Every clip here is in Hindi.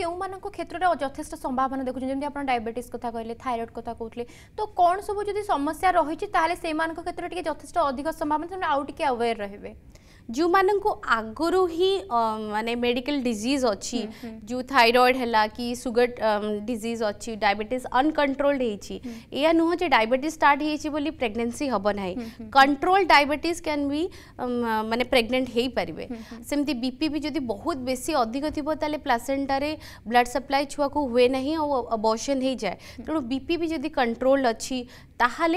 কেউমানক ক্ষেত্রে যথেষ্ট সম্ভাবনা দেখুছেন যেমন আপনার ডায়াবেটিস কথা কহিলেন থাইরয়েড কথা কହୁଥିଲେ তো কোণ সব যদি সমস্যা রয়েছে তাহলে সেই ক্ষেত্রে টিকে যথেষ্ট অধিক সম্ভাবনা আউ টিকে আওয়ার রহবে जो मान को आगर ही मानने मेडिकल डिजीज अच्छी जो थाइरएड है कि सुगर डिजीज अच्छी डायबिटीज अनकंट्रोल्ड हो नुह जे डायबिटीज स्टार्ट हो प्रेगनेसी हम ना कंट्रोल डायबिटीज कैन भी मानते प्रेगनेंट हो पारे सेमती बीपी भी जो बहुत बेस अधिक थोड़े प्लासेटार ब्लड सप्लाए छुआ को हुए ना अबर्सन हो जाए तेणु बीपी भी जब कंट्रोल अच्छी ताल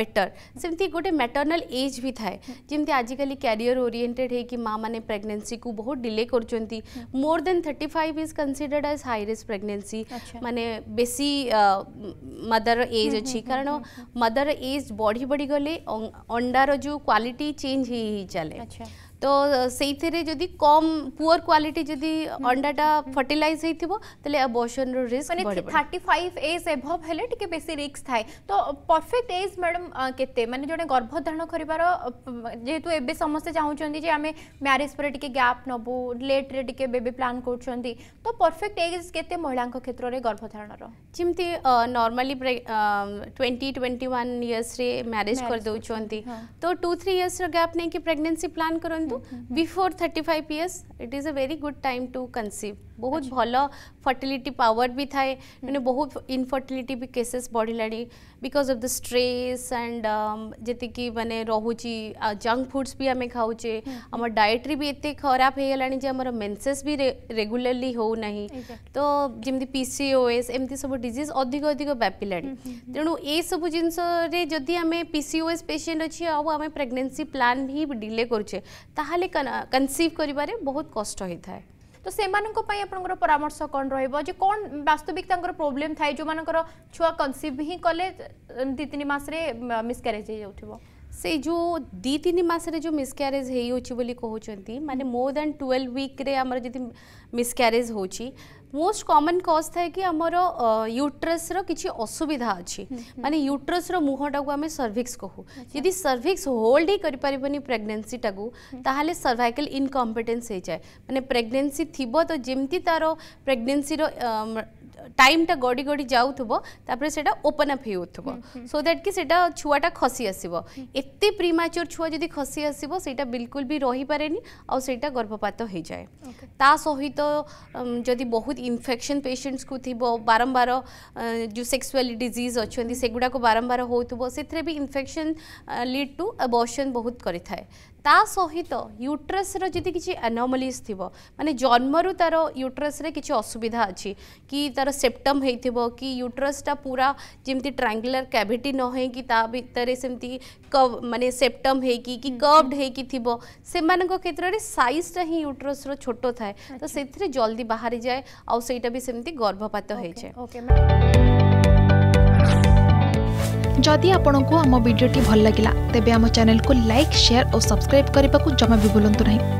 बेटर सेमती गोटे मैटर्नाल एज भी थाए जमी आजिकल क्यारियर ओरिएंटेड है कि माँ मैंने प्रेगनेंसी को बहुत डिले कर more than thirty five is considered as high risk pregnancy मानने बेसी मदर हम्म, एज अच्छी हम्म, कारण मदर एज बढ़ी बढ़ी गले अं, अंडार जो क्वालिटी चेंज ही चले अच्छा। तो से कम पुअर क्वाट जो अंडाटा फर्टिलइज होबर्सन risk thirty five age above है बेस रिक्स थाए तो परफेक्ट एज मैडम के मैंने जो गर्भधारण कर जेहेतु एवं समस्ते चाहूँगी आम म्यारेज पर गैप नबू लेट्रे बेबी प्लां कर तो परफेक्ट एज के महिला क्षेत्र में गर्भधारण जमी normally twenty twenty one years marriage करदे तो टू थ्री इयर्स गैप नहीं कि प्रेगनेसी प्लां कर before 35 years it is a very good time to conceive बहुत अच्छा। भल फर्टिलिटी पावर भी थाए हम्म। मैंने बहुत इनफर्टिलिटी भी केसेस बढ़ला because of the stress and जी मैंने रोच जंक फुड्स भी आम खाऊे आम डायट्रे भी एत खराब हो गला मेनसेस भी रेगुलाली हो ना तो जमी पीसीओएस एमती सब डिजिज अधिक अधिक व्यापला हम्म, हम्म, तेणु ये सब जिनस पीसीओएस पेसेंट अच्छे आम प्रेगनेसी प्लां भी डिले करे कनसीव कर बहुत कष्ट तो ସେମାନଙ୍କ ପାଇଁ ଆପଣଙ୍କର ପରାମର୍ଶ କ'ଣ ରହିବ ଯେ କ'ଣ ବାସ୍ତବିକ ତାଙ୍କର ପ୍ରୋବ୍ଲେମ୍ ଥାଏ ଯେଉଁମାନଙ୍କର ଛୁଆ କନସିଭ୍ ହିଁ କଲେ ଦୁଇ ତିନି ମାସରେ ମିସ୍କ୍ୟାରେଜ୍ ହେଇଯାଉଥିବ से जो दी तीन मसरे जो मिसक्यारेज होली कहते मानते मोर दैन ट्वेल्व विक्रे आमर जब मिसक्यारेज हो मोस्ट कमन कज थाए कि आमर युट्रस किसी असुविधा अच्छी मानते यूट्रस्र मुहटा को आम सर्भिक्स कहू यदि सर्भिक्स होल्ड ही करें प्रेगनेसीटा को ताहले सर्भाइकल इनकम्पिटेन्स हो जाए मैंने प्रेगनेसी थी तो जमी तार प्रेगनेसीर টাইমটা গড়ি গড়ি যাওথব তাপরে সেটা ওপেন আপ হয়েউথব সো দ্যাট কি সেটা ছুয়াটা খসি আসব এতে প্রিম্যাচোর ছুয়া যদি খসি আসব সেটা বিলকুল বি রহিপারেনি আউ সেটা গর্ভপাত হয়ে যায় তা সহিত যদি বহুত ইনফেকশন পেসেন্টস কু থিব বারম্বার যে সেক্সুয়াল ডিজিজ অনেক সেগুড়া বারম্বার হোথব সেথে বি ইনফেকশন লিড টু আবর্শন বহুত করে থাকে তা সহিত ୟୁଟ୍ରସ୍ର ଯଦି କିଛି ଆନୋମାଲିସ୍ ଥିବ ମାନେ ଜନ୍ମରୁ ତା'ର ୟୁଟ୍ରସ୍ରେ କିଛି ଅସୁବିଧା ଅଛି କି ତା'ର सेप्टम हो युट्रसटा पूरा जमी ट्राएंगुलर कैविटी न हो भितर सेमती कव मानने सेप्टम हो कि कर्वड हो क्षेत्र में सैजटा ही युट्रस रोट थाए तो से जल्दी बाहरी जाए आईटा भी सेमती गर्भपात हो जाए जदि आपण आम भिडी भल लगा तेब चेल को लाइक सेयार और सब्सक्राइब करने को जमा भी भूलु ना